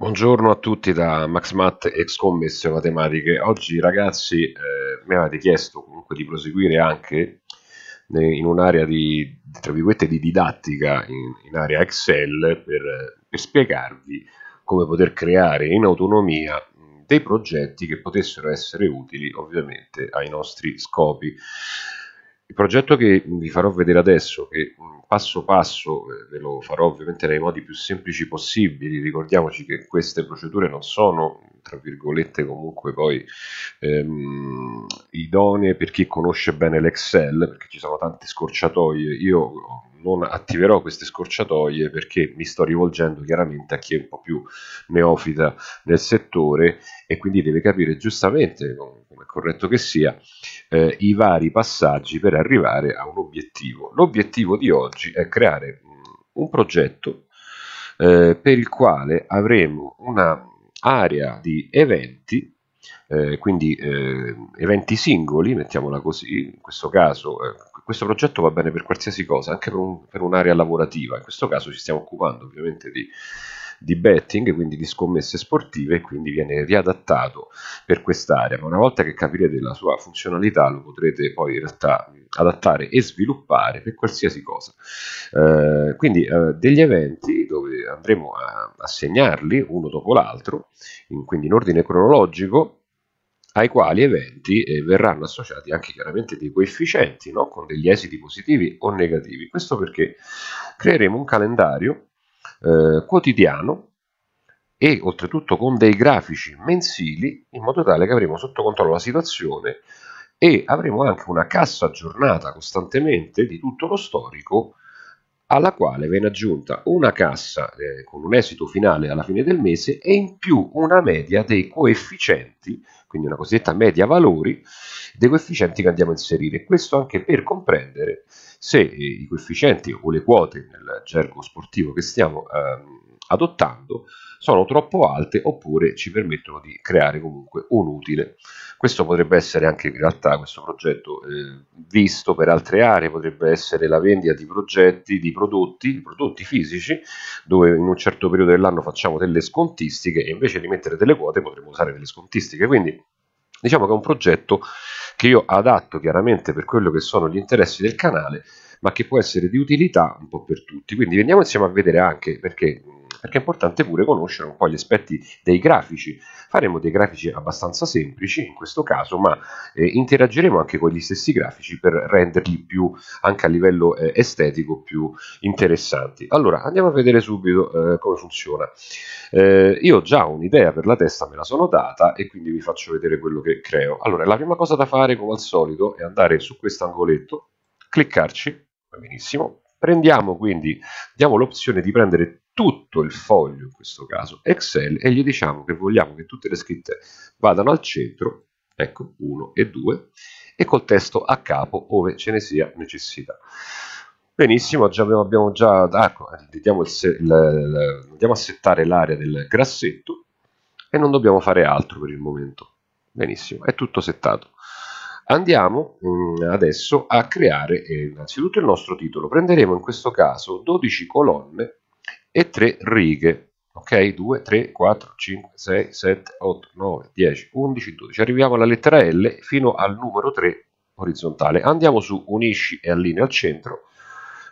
Buongiorno a tutti da Max Matt e Scommesse Matematiche. Oggi ragazzi eh, mi avete chiesto comunque di proseguire anche in un'area di, tra virgolette, di didattica in, in area Excel per, per, spiegarvi come poter creare in autonomia dei progetti che potessero essere utili ovviamente ai nostri scopi. Il progetto che vi farò vedere adesso, che mm, passo passo eh, ve lo farò ovviamente nei modi più semplici possibili, ricordiamoci che queste procedure non sono tra virgolette comunque poi ehm, idonee per chi conosce bene l'Excel, perché ci sono tante scorciatoie. Io non attiverò queste scorciatoie perché mi sto rivolgendo chiaramente a chi è un po' più neofita nel settore e quindi deve capire giustamente, come è corretto che sia, eh, i vari passaggi per arrivare a un obiettivo. L'obiettivo di oggi è creare un progetto eh, per il quale avremo una area di eventi, eh, quindi eh, eventi singoli, mettiamola così, in questo caso eh, questo progetto va bene per qualsiasi cosa, anche per, un, un'area lavorativa, in questo caso ci stiamo occupando ovviamente di di betting, quindi di scommesse sportive, e quindi viene riadattato per quest'area. Ma una volta che capirete la sua funzionalità, lo potrete poi in realtà adattare e sviluppare per qualsiasi cosa. Eh, quindi eh, degli eventi andremo a, a segnarli uno dopo l'altro, in, quindi in ordine cronologico, ai quali eventi eh, verranno associati anche chiaramente dei coefficienti, no? con degli esiti positivi o negativi. Questo perché creeremo un calendario eh, quotidiano e oltretutto con dei grafici mensili in modo tale che avremo sotto controllo la situazione e avremo anche una cassa aggiornata costantemente di tutto lo storico alla quale viene aggiunta una cassa eh, con un esito finale alla fine del mese e in più una media dei coefficienti, quindi una cosiddetta media valori, dei coefficienti che andiamo a inserire. Questo anche per comprendere se eh, i coefficienti o le quote nel gergo sportivo che stiamo ehm, adottando sono troppo alte oppure ci permettono di creare comunque un utile. Questo potrebbe essere anche in realtà questo progetto eh, visto per altre aree, potrebbe essere la vendita di progetti, di prodotti, prodotti fisici, dove in un certo periodo dell'anno facciamo delle scontistiche e invece di mettere delle quote potremmo usare delle scontistiche. Quindi diciamo che è un progetto che io adatto chiaramente per quello che sono gli interessi del canale ma che può essere di utilità un po' per tutti quindi andiamo insieme a vedere anche perché perché è importante pure conoscere un po' gli aspetti dei grafici. Faremo dei grafici abbastanza semplici in questo caso, ma eh, interagiremo anche con gli stessi grafici per renderli più, anche a livello eh, estetico, più interessanti. Allora, andiamo a vedere subito eh, come funziona. Eh, io ho già un'idea per la testa me la sono data e quindi vi faccio vedere quello che creo. Allora, la prima cosa da fare, come al solito, è andare su questo quest'angoletto, cliccarci, va benissimo, Prendiamo quindi, diamo l'opzione di prendere tutto il foglio, in questo caso Excel, e gli diciamo che vogliamo che tutte le scritte vadano al centro, ecco 1 e 2, e col testo a capo ove ce ne sia necessità. Benissimo, già abbiamo, già, ah, ecco, andiamo, eh, andiamo a settare l'area del grassetto e non dobbiamo fare altro per il momento. Benissimo, è tutto settato. Andiamo mm, adesso a creare eh, innanzitutto il nostro titolo. Prenderemo in questo caso 12 colonne e 3 righe. Ok? 2, 3, 4, 5, 6, 7, 8, 9, 10, 11, 12. Arriviamo alla lettera L fino al numero 3 orizzontale. Andiamo su Unisci e allinea al centro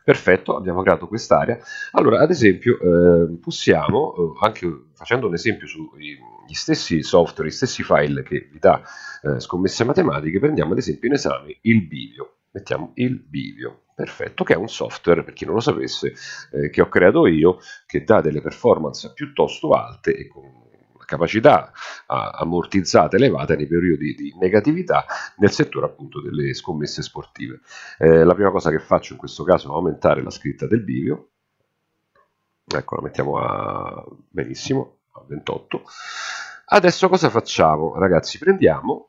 Perfetto, abbiamo creato quest'area. Allora, ad esempio, ehm, eh, possiamo, anche facendo un esempio sugli stessi software, gli stessi file che vi dà eh, scommesse matematiche, prendiamo ad esempio in esame il bivio. Mettiamo il bivio, perfetto, che è un software, per chi non lo sapesse, eh, che ho creato io, che dà delle performance piuttosto alte e con capacità ammortizzata elevata nei periodi di negatività nel settore appunto delle scommesse sportive. Eh, la prima cosa che faccio in questo caso è aumentare la scritta del bivio, ecco la mettiamo a benissimo, a 28. Adesso cosa facciamo? Ragazzi, prendiamo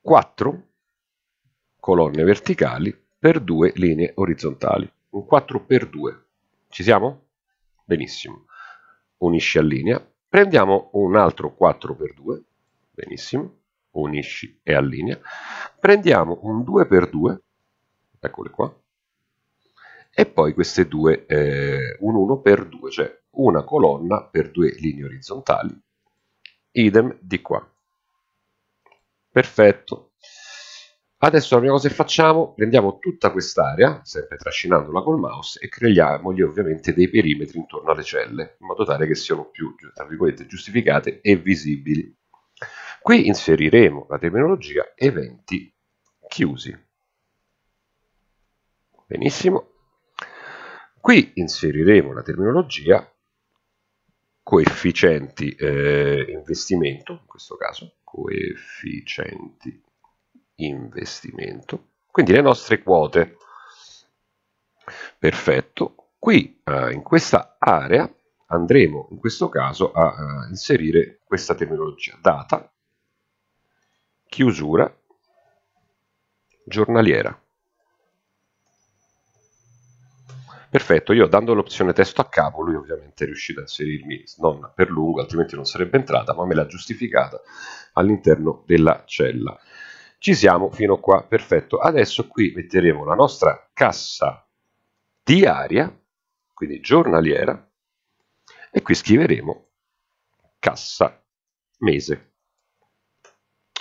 4 colonne verticali per 2 linee orizzontali, un 4 per 2. Ci siamo? Benissimo. Unisci a linea, Prendiamo un altro 4x2, benissimo, unisci e allinea. Prendiamo un 2x2, eccole qua, e poi queste due, eh, un 1x2, cioè una colonna per due linee orizzontali, idem di qua. Perfetto, Adesso la prima cosa che facciamo, prendiamo tutta quest'area, sempre trascinandola col mouse, e creiamogli ovviamente dei perimetri intorno alle celle, in modo tale che siano più, tra virgolette, giustificate e visibili. Qui inseriremo la terminologia eventi chiusi. Benissimo. Qui inseriremo la terminologia coefficienti eh, investimento, in questo caso coefficienti investimento. Quindi le nostre quote. Perfetto. Qui eh, in questa area andremo in questo caso a, a eh, inserire questa terminologia data, chiusura, giornaliera. Perfetto, io dando l'opzione testo a capo, lui ovviamente è riuscito a inserirmi non per lungo, altrimenti non sarebbe entrata, ma me l'ha giustificata all'interno della cella. Ci siamo fino a qua, perfetto. Adesso qui metteremo la nostra cassa diaria, quindi giornaliera, e qui scriveremo cassa mese.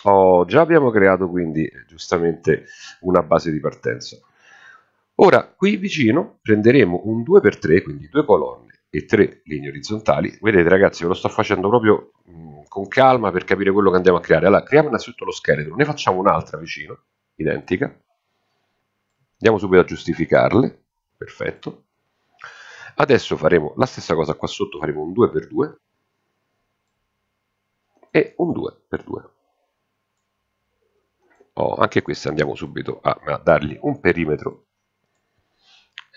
Oh, già abbiamo creato quindi eh, giustamente una base di partenza. Ora qui vicino prenderemo un 2x3, quindi due colonne e tre linee orizzontali. Vedete ragazzi, ve lo sto facendo proprio mm, con calma per capire quello che andiamo a creare. Allora, creiamo innanzitutto lo scheletro, ne facciamo un'altra vicino, identica. Andiamo subito a giustificarle, perfetto. Adesso faremo la stessa cosa qua sotto, faremo un 2x2 e un 2x2. Oh, anche queste andiamo subito a, a, dargli un perimetro.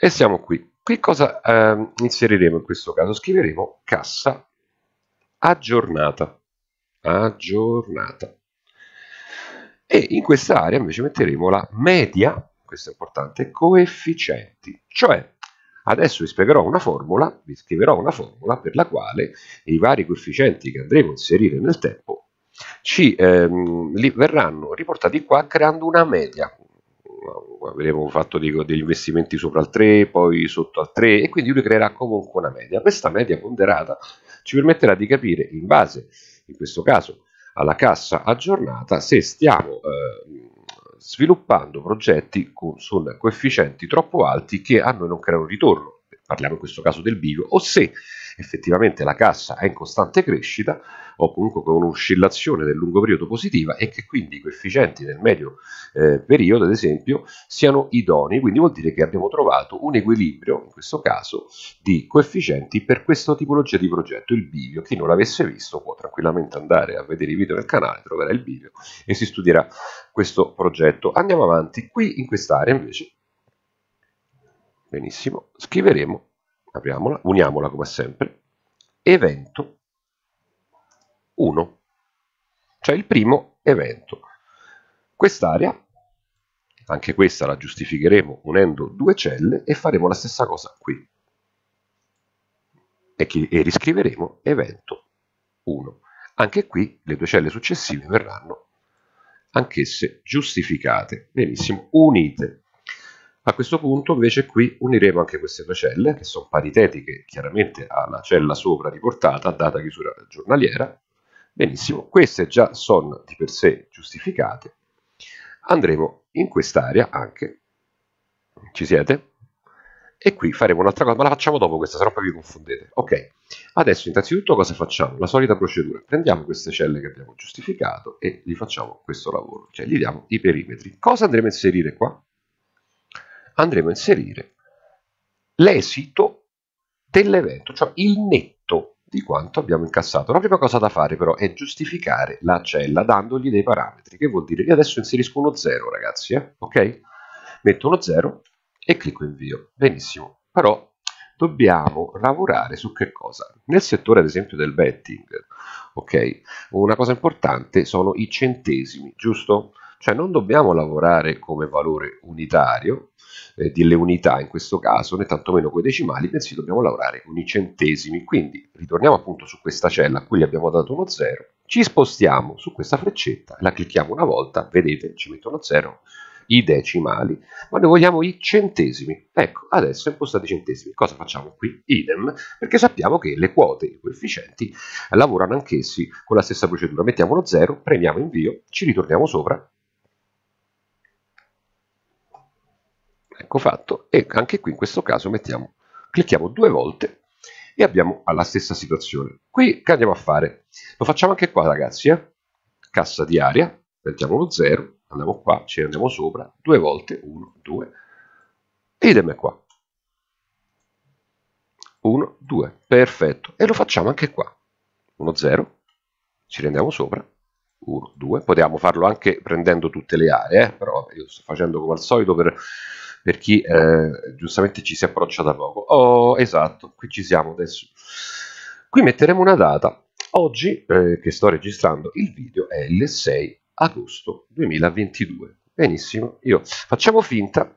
E siamo qui. Qui cosa eh, inseriremo in questo caso? Scriveremo cassa aggiornata aggiornata. E in questa area invece metteremo la media, questo è importante, coefficienti, cioè adesso vi spiegherò una formula, vi scriverò una formula per la quale i vari coefficienti che andremo a inserire nel tempo ci ehm, li verranno riportati qua creando una media, avremo fatto dico, degli investimenti sopra il 3, poi sotto al 3 e quindi lui creerà comunque una media. Questa media ponderata ci permetterà di capire in base a in questo caso alla cassa aggiornata, se stiamo eh, sviluppando progetti con, con coefficienti troppo alti che a noi non creano ritorno, parliamo in questo caso del bivio, o se effettivamente la cassa è in costante crescita o comunque con un'oscillazione del lungo periodo positiva e che quindi i coefficienti del medio eh, periodo, ad esempio, siano idoni, quindi vuol dire che abbiamo trovato un equilibrio, in questo caso, di coefficienti per questa tipologia di progetto, il bivio. Chi non l'avesse visto può tranquillamente andare a vedere i video nel canale, troverà il bivio e si studierà questo progetto. Andiamo avanti, qui in quest'area invece, benissimo, scriveremo apriamola, uniamola come sempre, evento 1, cioè il primo evento. Quest'area, anche questa la giustificheremo unendo due celle e faremo la stessa cosa qui. E, che, e riscriveremo evento 1. Anche qui le due celle successive verranno anch'esse giustificate. Benissimo, unite a questo punto invece qui uniremo anche queste due celle che sono paritetiche chiaramente alla cella sopra riportata data chiusura giornaliera. Benissimo, queste già sono di per sé giustificate. Andremo in quest'area anche, ci siete? E qui faremo un'altra cosa, ma la facciamo dopo questa, se no poi vi confondete. Ok, adesso innanzitutto cosa facciamo? La solita procedura, prendiamo queste celle che abbiamo giustificato e gli facciamo questo lavoro, cioè gli diamo i perimetri. Cosa andremo a inserire qua? andremo a inserire l'esito dell'evento, cioè il netto di quanto abbiamo incassato. La prima cosa da fare però è giustificare la cella dandogli dei parametri, che vuol dire io adesso inserisco uno 0 ragazzi, eh? ok? Metto uno 0 e clicco invio, benissimo, però dobbiamo lavorare su che cosa? Nel settore ad esempio del betting, ok? Una cosa importante sono i centesimi, giusto? Cioè non dobbiamo lavorare come valore unitario, eh, delle unità in questo caso, né tantomeno con i decimali, bensì dobbiamo lavorare con i centesimi. Quindi ritorniamo appunto su questa cella a cui gli abbiamo dato uno 0, ci spostiamo su questa freccetta, la clicchiamo una volta, vedete, ci metto uno 0, i decimali, ma noi vogliamo i centesimi. Ecco, adesso impostate i centesimi. Cosa facciamo qui? Idem, perché sappiamo che le quote, i coefficienti, lavorano anch'essi con la stessa procedura. Mettiamo lo 0, premiamo invio, ci ritorniamo sopra ecco fatto e anche qui in questo caso mettiamo, clicchiamo due volte e abbiamo la stessa situazione. Qui che andiamo a fare? Lo facciamo anche qua ragazzi, eh? cassa di aria, mettiamo lo 0, andiamo qua, ci andiamo sopra, due volte, 1, 2, idem è qua. 1, 2, perfetto, e lo facciamo anche qua, 1, 0, ci rendiamo sopra, 1, 2, potevamo farlo anche prendendo tutte le aree, eh? però io sto facendo come al solito per per chi eh, giustamente ci si approccia da poco. Oh, esatto, qui ci siamo adesso. Qui metteremo una data. Oggi eh, che sto registrando il video è il 6 agosto 2022. Benissimo, io facciamo finta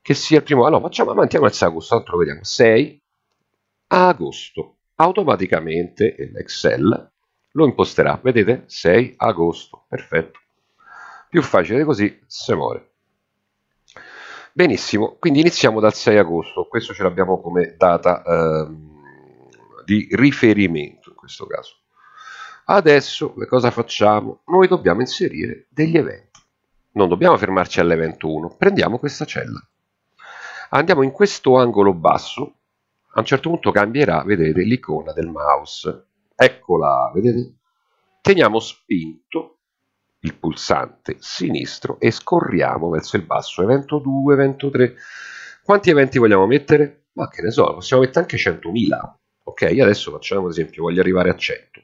che sia il primo... Ah no, facciamo avanti al 6 agosto, altro vediamo. 6 agosto. Automaticamente l'Excel lo imposterà. Vedete? 6 agosto, perfetto. Più facile così, se muore. Benissimo, quindi iniziamo dal 6 agosto, questo ce l'abbiamo come data ehm, di riferimento in questo caso. Adesso cosa facciamo? Noi dobbiamo inserire degli eventi. Non dobbiamo fermarci all'evento 1, prendiamo questa cella. Andiamo in questo angolo basso, a un certo punto cambierà, vedete, l'icona del mouse. Eccola, vedete? Teniamo spinto il pulsante sinistro e scorriamo verso il basso, evento 2, evento 3. Quanti eventi vogliamo mettere? Ma che ne so, possiamo mettere anche 100.000. Ok, adesso facciamo esempio, voglio arrivare a 100.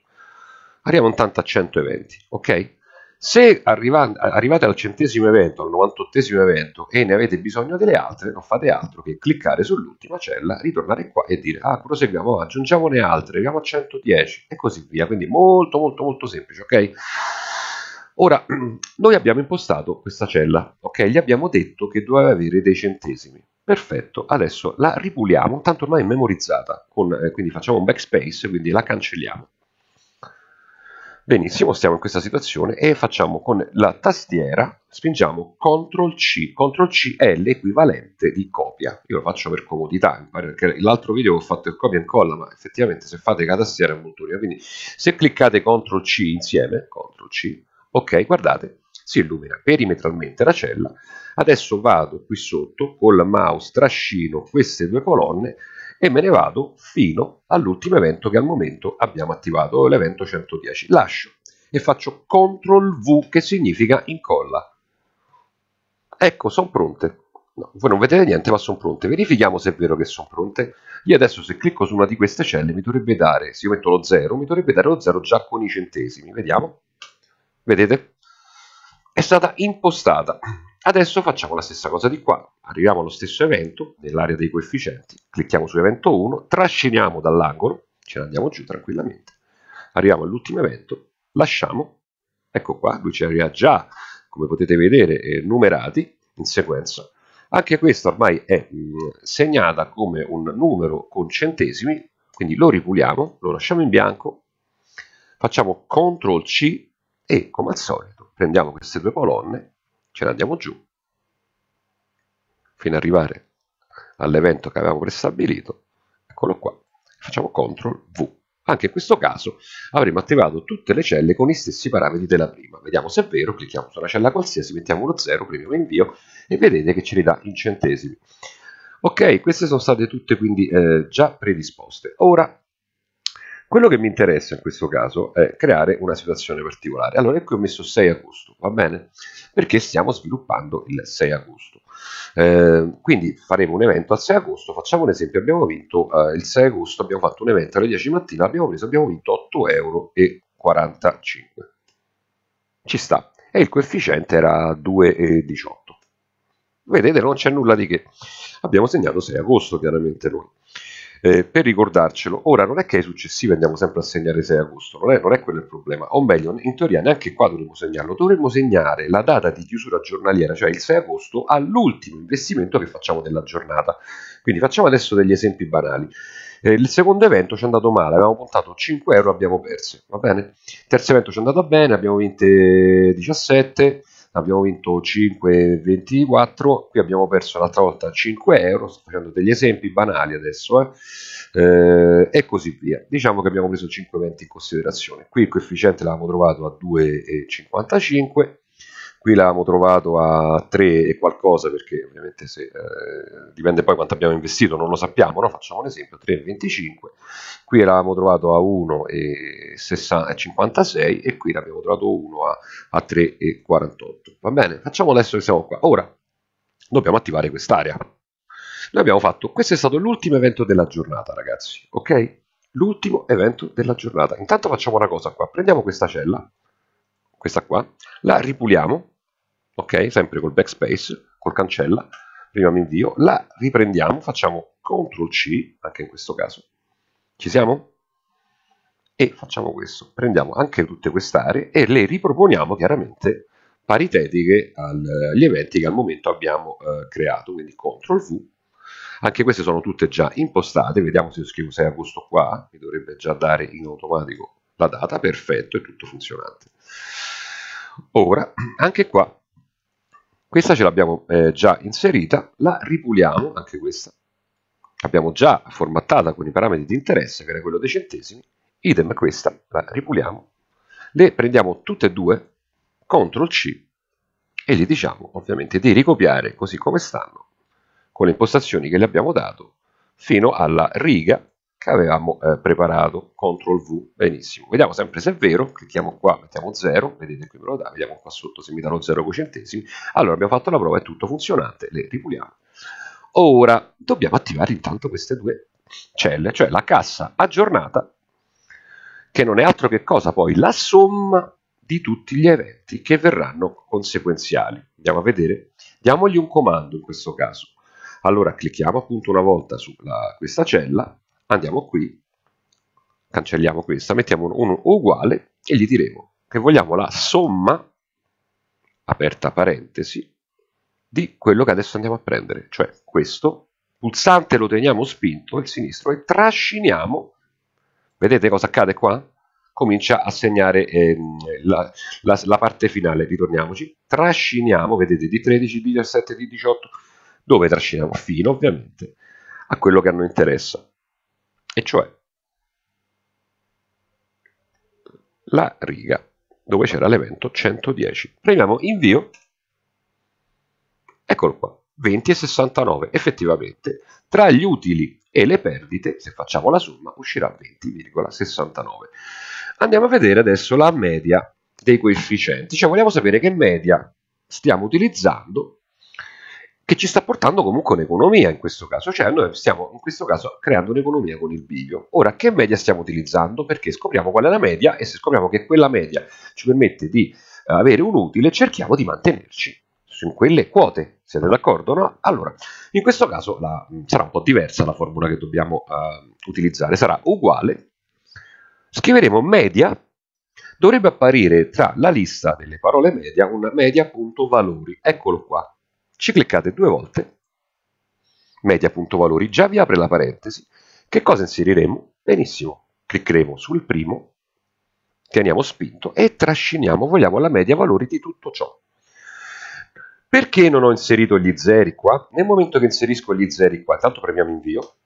Arriviamo intanto a 100 eventi, ok? Se arrivate al centesimo evento, al 98 evento e ne avete bisogno delle altre, non fate altro che cliccare sull'ultima cella, ritornare qua e dire ah, proseguiamo, aggiungiamone altre, arriviamo a 110 e così via. Quindi molto molto molto semplice, ok? Ora, noi abbiamo impostato questa cella, ok? Gli abbiamo detto che doveva avere dei centesimi. Perfetto, adesso la ripuliamo, tanto ormai è memorizzata, con, eh, quindi facciamo un backspace, quindi la cancelliamo. Benissimo, stiamo in questa situazione e facciamo con la tastiera, spingiamo CTRL-C, CTRL-C è l'equivalente di copia. Io lo faccio per comodità, perché l'altro video ho fatto il copia e incolla, ma effettivamente se fate la tastiera è molto lunga. Quindi se cliccate CTRL-C insieme, CTRL-C, Ok, guardate, si illumina perimetralmente la cella. Adesso vado qui sotto, col mouse trascino queste due colonne e me ne vado fino all'ultimo evento che al momento abbiamo attivato, l'evento 110. Lascio e faccio CTRL V che significa incolla. Ecco, sono pronte. No, voi non vedete niente ma sono pronte. Verifichiamo se è vero che sono pronte. Io adesso se clicco su una di queste celle mi dovrebbe dare, se io metto lo 0, mi dovrebbe dare lo 0 già con i centesimi. Vediamo vedete? È stata impostata. Adesso facciamo la stessa cosa di qua, arriviamo allo stesso evento, nell'area dei coefficienti, clicchiamo su evento 1, trasciniamo dall'angolo, ce ne andiamo giù tranquillamente, arriviamo all'ultimo evento, lasciamo, ecco qua, lui ci arriva già, come potete vedere, eh, numerati in sequenza, anche questa ormai è segnata come un numero con centesimi, quindi lo ripuliamo, lo lasciamo in bianco, facciamo CTRL C e come al solito prendiamo queste due colonne, ce le andiamo giù fino ad arrivare all'evento che avevamo prestabilito, eccolo qua, facciamo CTRL V. Anche in questo caso avremo attivato tutte le celle con gli stessi parametri della prima. Vediamo se è vero, clicchiamo su una cella qualsiasi, mettiamo uno 0, premiamo invio e vedete che ce li dà in centesimi. Ok, queste sono state tutte quindi eh, già predisposte. Ora quello che mi interessa in questo caso è creare una situazione particolare. Allora, ecco, ho messo 6 agosto, va bene? Perché stiamo sviluppando il 6 agosto. Eh, quindi faremo un evento al 6 agosto, facciamo un esempio, abbiamo vinto eh, il 6 agosto, abbiamo fatto un evento alle 10 mattina, abbiamo preso, abbiamo vinto 8,45 euro. Ci sta. E il coefficiente era 2,18. Vedete, non c'è nulla di che. Abbiamo segnato 6 agosto, chiaramente noi eh, per ricordarcelo, ora non è che ai successivi andiamo sempre a segnare 6 agosto, non è, non è quello il problema, o meglio, in teoria neanche qua dovremmo segnarlo, dovremmo segnare la data di chiusura giornaliera, cioè il 6 agosto, all'ultimo investimento che facciamo della giornata. Quindi facciamo adesso degli esempi banali. Eh, il secondo evento ci è andato male, avevamo puntato 5 euro, e abbiamo perso, va bene? Il terzo evento ci è andato bene, abbiamo vinto 17, abbiamo vinto 5,24 qui abbiamo perso l'altra volta 5 euro sto facendo degli esempi banali adesso eh? Eh, e così via diciamo che abbiamo preso 5,20 in considerazione qui il coefficiente l'avevamo trovato a 2,55 qui l'avevamo trovato a 3 e qualcosa perché ovviamente se, eh, dipende poi quanto abbiamo investito, non lo sappiamo, no? facciamo un esempio, 3,25, qui l'avevamo trovato a 1,56 e, qui l'abbiamo trovato 1 a, a 3,48, va bene? Facciamo adesso che siamo qua, ora dobbiamo attivare quest'area, noi abbiamo fatto, questo è stato l'ultimo evento della giornata ragazzi, ok? L'ultimo evento della giornata, intanto facciamo una cosa qua, prendiamo questa cella, questa qua, la ripuliamo, ok? Sempre col backspace, col cancella, prima mi invio, la riprendiamo, facciamo CTRL C, anche in questo caso. Ci siamo? E facciamo questo, prendiamo anche tutte queste aree e le riproponiamo chiaramente paritetiche agli eventi che al momento abbiamo eh, creato, quindi CTRL V. Anche queste sono tutte già impostate, vediamo se io scrivo 6 agosto qua, mi dovrebbe già dare in automatico la data, perfetto, è tutto funzionante. Ora, anche qua, questa ce l'abbiamo eh, già inserita, la ripuliamo, anche questa. Abbiamo già formattata con i parametri di interesse, che era quello dei centesimi, idem questa, la ripuliamo, le prendiamo tutte e due, CTRL C, e gli diciamo ovviamente di ricopiare così come stanno, con le impostazioni che le abbiamo dato, fino alla riga che avevamo eh, preparato, CTRL V, benissimo. Vediamo sempre se è vero, clicchiamo qua, mettiamo 0, vedete qui me lo dà, vediamo qua sotto se mi dà 0 con centesimi. Allora abbiamo fatto la prova, è tutto funzionante, le ripuliamo. Ora dobbiamo attivare intanto queste due celle, cioè la cassa aggiornata, che non è altro che cosa poi la somma di tutti gli eventi che verranno conseguenziali. Andiamo a vedere, diamogli un comando in questo caso. Allora clicchiamo appunto una volta su questa cella andiamo qui, cancelliamo questa, mettiamo un, uguale e gli diremo che vogliamo la somma, aperta parentesi, di quello che adesso andiamo a prendere, cioè questo, pulsante lo teniamo spinto, il sinistro, e trasciniamo, vedete cosa accade qua? Comincia a segnare eh, la, la, la parte finale, ritorniamoci, trasciniamo, vedete, di 13, di 17, di 18, dove trasciniamo? Fino ovviamente a quello che a noi interessa e cioè la riga dove c'era l'evento 110. Premiamo invio, eccolo qua, 20 e 69. Effettivamente, tra gli utili e le perdite, se facciamo la somma, uscirà 20,69. Andiamo a vedere adesso la media dei coefficienti, cioè vogliamo sapere che media stiamo utilizzando che ci sta portando comunque un'economia in questo caso, cioè noi stiamo in questo caso creando un'economia con il bivio. Ora, che media stiamo utilizzando? Perché scopriamo qual è la media e se scopriamo che quella media ci permette di eh, avere un utile, cerchiamo di mantenerci su quelle quote, siete d'accordo? No? Allora, in questo caso la, sarà un po' diversa la formula che dobbiamo uh, utilizzare, sarà uguale, scriveremo media, dovrebbe apparire tra la lista delle parole media una media.valori, eccolo qua, ci cliccate due volte, media.valori già vi apre la parentesi, che cosa inseriremo? Benissimo, cliccheremo sul primo, teniamo spinto e trasciniamo, vogliamo la media valori di tutto ciò. Perché non ho inserito gli zeri qua? Nel momento che inserisco gli zeri qua, tanto premiamo invio,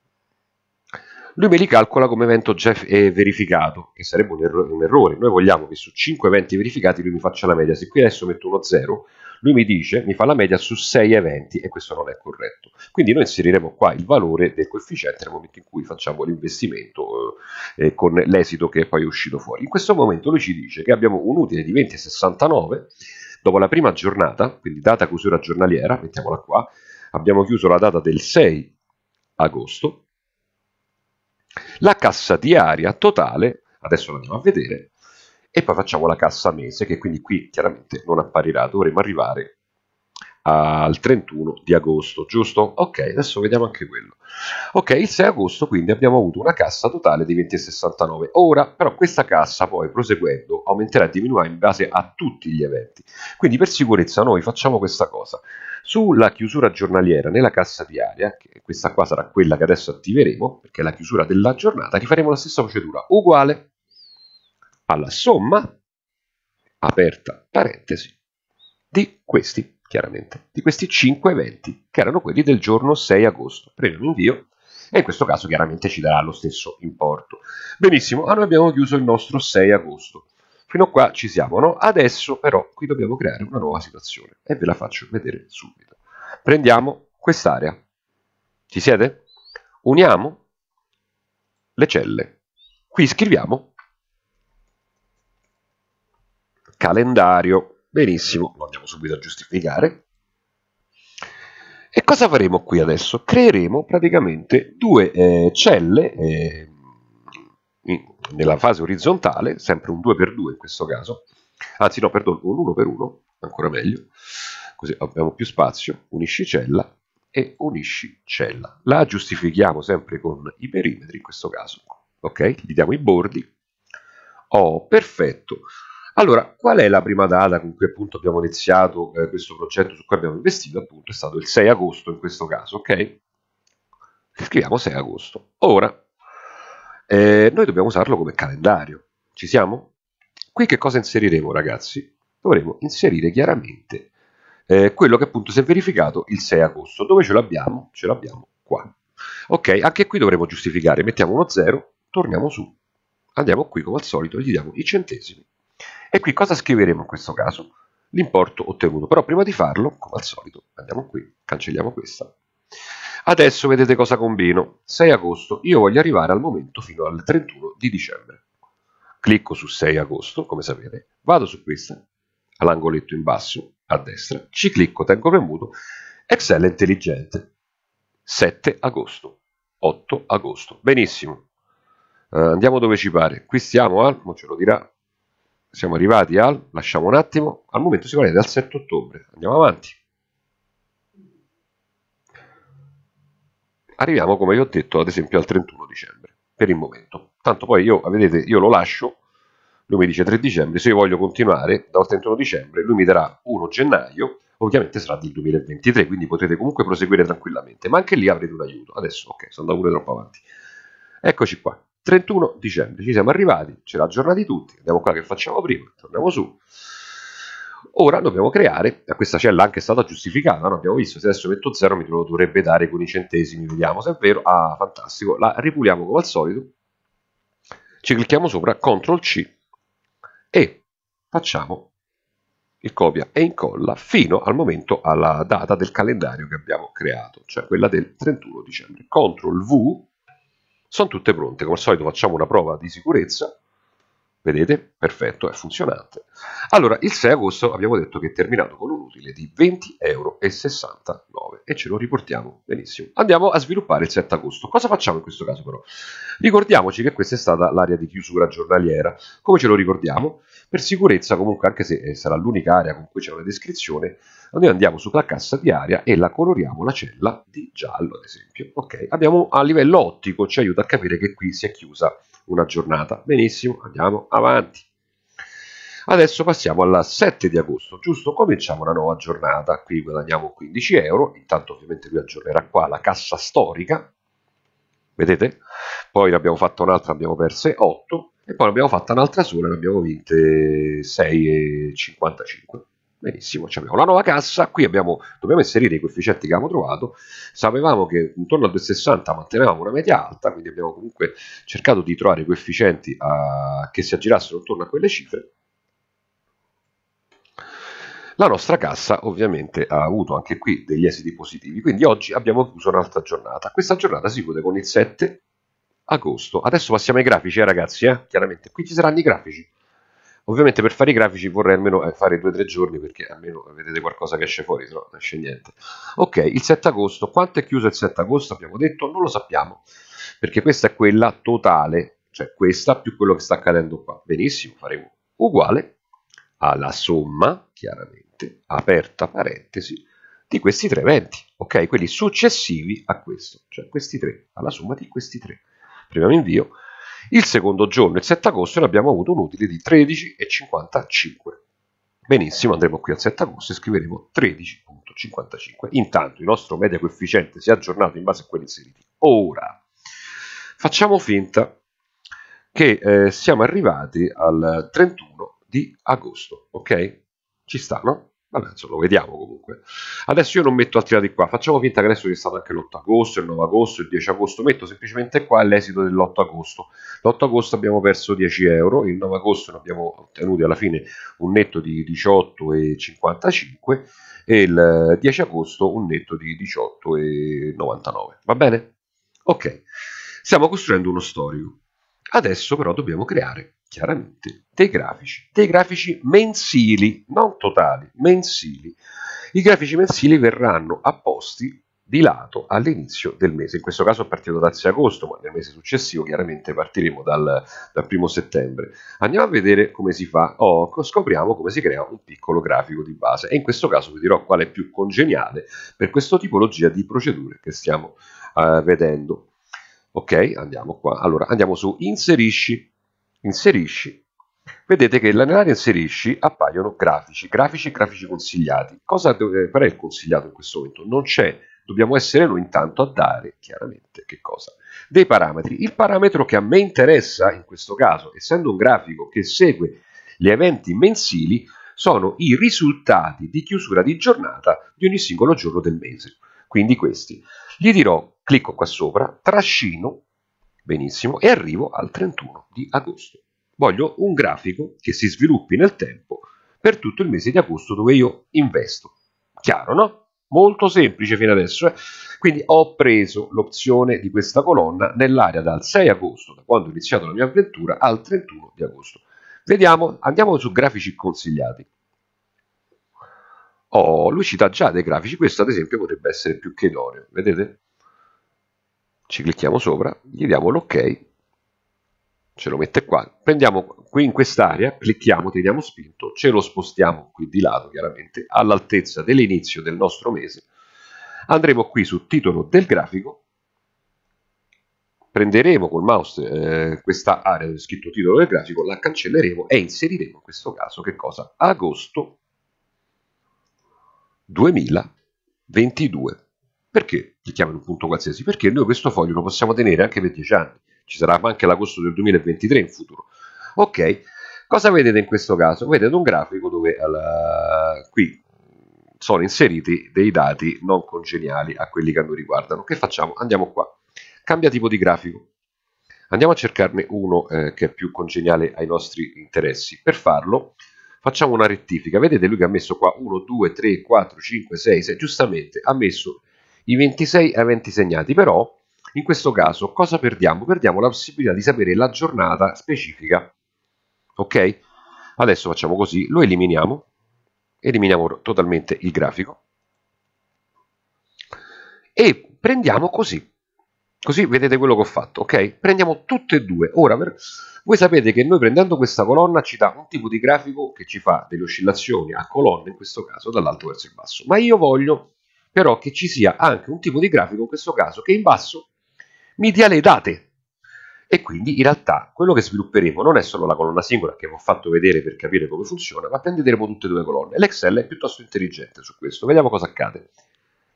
lui me li calcola come evento già eh, verificato, che sarebbe un, erro un errore. Noi vogliamo che su 5 eventi verificati lui mi faccia la media. Se qui adesso metto uno 0, lui mi dice, mi fa la media su 6 eventi e questo non è corretto. Quindi noi inseriremo qua il valore del coefficiente nel momento in cui facciamo l'investimento eh, eh con l'esito che è poi uscito fuori. In questo momento lui ci dice che abbiamo un utile di 20,69 dopo la prima giornata, quindi data chiusura giornaliera, mettiamola qua, abbiamo chiuso la data del 6 agosto, la cassa diaria totale, adesso la andiamo a vedere, e poi facciamo la cassa a mese che quindi qui chiaramente non apparirà, dovremo arrivare al 31 di agosto, giusto? Ok, adesso vediamo anche quello. Ok, il 6 agosto quindi abbiamo avuto una cassa totale di 20,69. Ora, però, questa cassa poi proseguendo aumenterà e diminuirà in base a tutti gli eventi. Quindi, per sicurezza, noi facciamo questa cosa. Sulla chiusura giornaliera nella cassa diaria, che questa qua sarà quella che adesso attiveremo, perché è la chiusura della giornata, rifaremo la stessa procedura, uguale alla somma, aperta parentesi, di questi, chiaramente, di questi 5 eventi, che erano quelli del giorno 6 agosto, previo l'invio, e in questo caso chiaramente ci darà lo stesso importo. Benissimo, allora ah, abbiamo chiuso il nostro 6 agosto. Fino a qua ci siamo, no? Adesso però qui dobbiamo creare una nuova situazione e ve la faccio vedere subito. Prendiamo quest'area. Ci siete? Uniamo le celle. Qui scriviamo calendario. Benissimo, lo andiamo subito a giustificare. E cosa faremo qui adesso? Creeremo praticamente due eh, celle eh, in, nella fase orizzontale, sempre un 2x2 in questo caso, anzi no, perdono, un 1x1, ancora meglio, così abbiamo più spazio, unisci cella e unisci cella. La giustifichiamo sempre con i perimetri in questo caso, ok? Gli diamo i bordi. Oh, perfetto. Allora, qual è la prima data con cui appunto abbiamo iniziato eh, questo progetto su cui abbiamo investito? Appunto è stato il 6 agosto in questo caso, ok? Scriviamo 6 agosto. Ora, eh, noi dobbiamo usarlo come calendario. Ci siamo? Qui che cosa inseriremo ragazzi? Dovremo inserire chiaramente eh, quello che appunto si è verificato il 6 agosto. Dove ce l'abbiamo? Ce l'abbiamo qua. Ok, anche qui dovremo giustificare. Mettiamo uno 0, torniamo su. Andiamo qui come al solito e gli diamo i centesimi e qui cosa scriveremo in questo caso? L'importo ottenuto, però prima di farlo, come al solito, andiamo qui, cancelliamo questa. Adesso vedete cosa combino. 6 agosto, io voglio arrivare al momento fino al 31 di dicembre. Clicco su 6 agosto, come sapete, vado su questa, all'angoletto in basso, a destra, ci clicco, tengo premuto, Excel intelligente. 7 agosto, 8 agosto, benissimo. Uh, andiamo dove ci pare, qui siamo, al, eh, ce lo dirà, siamo arrivati al, lasciamo un attimo, al momento si guarda al 7 ottobre, andiamo avanti. Arriviamo, come vi ho detto, ad esempio al 31 dicembre, per il momento. Tanto poi io, vedete, io lo lascio, lui mi dice 3 dicembre, se io voglio continuare dal 31 dicembre, lui mi darà 1 gennaio, ovviamente sarà del 2023, quindi potete comunque proseguire tranquillamente, ma anche lì avrete un aiuto. Adesso, ok, sono andato pure troppo avanti. Eccoci qua. 31 dicembre, ci siamo arrivati, ce l'ha aggiornati tutti, andiamo qua che facciamo prima, torniamo su. Ora dobbiamo creare, questa cella anche è stata giustificata, no? abbiamo visto, se adesso metto 0 mi dovrebbe dare con i centesimi, vediamo se è vero, ah fantastico, la ripuliamo come al solito, ci clicchiamo sopra, CTRL C e facciamo il copia e incolla fino al momento alla data del calendario che abbiamo creato, cioè quella del 31 dicembre, CTRL V sono tutte pronte, come al solito facciamo una prova di sicurezza, vedete, perfetto, è funzionante. Allora, il 6 agosto abbiamo detto che è terminato con un utile di 20,69 euro e ce lo riportiamo benissimo. Andiamo a sviluppare il 7 agosto. Cosa facciamo in questo caso però? Ricordiamoci che questa è stata l'area di chiusura giornaliera. Come ce lo ricordiamo? Per sicurezza comunque, anche se eh, sarà l'unica area con cui c'è una descrizione, noi andiamo sulla cassa di aria e la coloriamo la cella di giallo, ad esempio. Ok, abbiamo a livello ottico, ci aiuta a capire che qui si è chiusa una giornata. Benissimo, andiamo avanti. Adesso passiamo alla 7 di agosto, giusto? Cominciamo una nuova giornata, qui guadagniamo 15 euro, intanto ovviamente lui aggiornerà qua la cassa storica, vedete? Poi ne abbiamo fatto un'altra, abbiamo perse 8, e poi abbiamo fatta un'altra sola e ne abbiamo vinte 6,55 benissimo abbiamo la nuova cassa qui abbiamo, dobbiamo inserire i coefficienti che avevamo trovato sapevamo che intorno a 2,60 mantenevamo una media alta quindi abbiamo comunque cercato di trovare i coefficienti a, che si aggirassero intorno a quelle cifre la nostra cassa ovviamente ha avuto anche qui degli esiti positivi, quindi oggi abbiamo chiuso un'altra giornata. Questa giornata si chiude con il 7 agosto. Adesso passiamo ai grafici, eh, ragazzi, eh? chiaramente. Qui ci saranno i grafici. Ovviamente per fare i grafici vorrei almeno eh, fare due o tre giorni perché almeno vedete qualcosa che esce fuori, se no non esce niente. Ok, il 7 agosto, quanto è chiuso il 7 agosto abbiamo detto? Non lo sappiamo, perché questa è quella totale, cioè questa più quello che sta accadendo qua. Benissimo, faremo uguale alla somma, chiaramente, aperta parentesi, di questi tre eventi, ok? Quelli successivi a questo, cioè questi tre, alla somma di questi tre prima invio. Il secondo giorno, il 7 agosto, ne abbiamo avuto un utile di 13,55. Benissimo, andremo qui al 7 agosto e scriveremo 13.55. Intanto il nostro media coefficiente si è aggiornato in base a quelli inseriti. Ora, facciamo finta che eh, siamo arrivati al 31 di agosto, ok? Ci sta, no? Vabbè, insomma, lo vediamo comunque. Adesso io non metto altri dati qua, facciamo finta che adesso sia stato anche l'8 agosto, il 9 agosto, il 10 agosto, metto semplicemente qua l'esito dell'8 agosto. L'8 agosto abbiamo perso 10 euro, il 9 agosto ne abbiamo ottenuti alla fine un netto di 18,55 e il 10 agosto un netto di 18,99. Va bene? Ok, stiamo costruendo uno storico. Adesso però dobbiamo creare chiaramente dei grafici, dei grafici mensili, non totali, mensili. I grafici mensili verranno apposti di lato all'inizio del mese, in questo caso partirò dal 6 agosto, ma nel mese successivo chiaramente partiremo dal, dal primo settembre. Andiamo a vedere come si fa, oh, scopriamo come si crea un piccolo grafico di base e in questo caso vi dirò quale è più congeniale per questa tipologia di procedure che stiamo eh, vedendo. Ok, andiamo qua. Allora, andiamo su inserisci, inserisci. Vedete che nell'area inserisci appaiono grafici, grafici e grafici consigliati. Cosa, eh, qual è il consigliato in questo momento? Non c'è, dobbiamo essere noi intanto a dare, chiaramente, che cosa? Dei parametri. Il parametro che a me interessa in questo caso, essendo un grafico che segue gli eventi mensili, sono i risultati di chiusura di giornata di ogni singolo giorno del mese. Quindi questi. Gli dirò Clicco qua sopra, trascino, benissimo, e arrivo al 31 di agosto. Voglio un grafico che si sviluppi nel tempo per tutto il mese di agosto dove io investo. Chiaro, no? Molto semplice fino adesso. Eh? Quindi ho preso l'opzione di questa colonna nell'area dal 6 agosto, da quando ho iniziato la mia avventura, al 31 di agosto. Vediamo, andiamo su grafici consigliati. Oh, lui ci già dei grafici, questo ad esempio potrebbe essere più che idoneo, vedete? ci clicchiamo sopra, gli diamo l'ok, ce lo mette qua, prendiamo qui in quest'area, clicchiamo, teniamo spinto, ce lo spostiamo qui di lato chiaramente all'altezza dell'inizio del nostro mese, andremo qui sul titolo del grafico, prenderemo col mouse eh, questa area dove è scritto titolo del grafico, la cancelleremo e inseriremo in questo caso che cosa? Agosto 2022. Perché? clicchiamo in un punto qualsiasi, perché noi questo foglio lo possiamo tenere anche per 10 anni, ci sarà anche l'agosto del 2023 in futuro. Ok, cosa vedete in questo caso? Vedete un grafico dove alla... Eh, qui sono inseriti dei dati non congeniali a quelli che a noi riguardano. Che facciamo? Andiamo qua, cambia tipo di grafico. Andiamo a cercarne uno eh, che è più congeniale ai nostri interessi. Per farlo facciamo una rettifica. Vedete lui che ha messo qua 1, 2, 3, 4, 5, 6, 6. Giustamente ha messo i 26 eventi segnati, però in questo caso cosa perdiamo? Perdiamo la possibilità di sapere la giornata specifica, ok? Adesso facciamo così, lo eliminiamo, eliminiamo totalmente il grafico e prendiamo così, così vedete quello che ho fatto, ok? Prendiamo tutte e due, ora per... voi sapete che noi prendendo questa colonna ci dà un tipo di grafico che ci fa delle oscillazioni a colonne, in questo caso dall'alto verso il basso, ma io voglio però che ci sia anche un tipo di grafico, in questo caso, che in basso mi dia le date. E quindi in realtà quello che svilupperemo non è solo la colonna singola che vi ho fatto vedere per capire come funziona, ma prenderemo tutte e due le colonne. L'Excel è piuttosto intelligente su questo, vediamo cosa accade.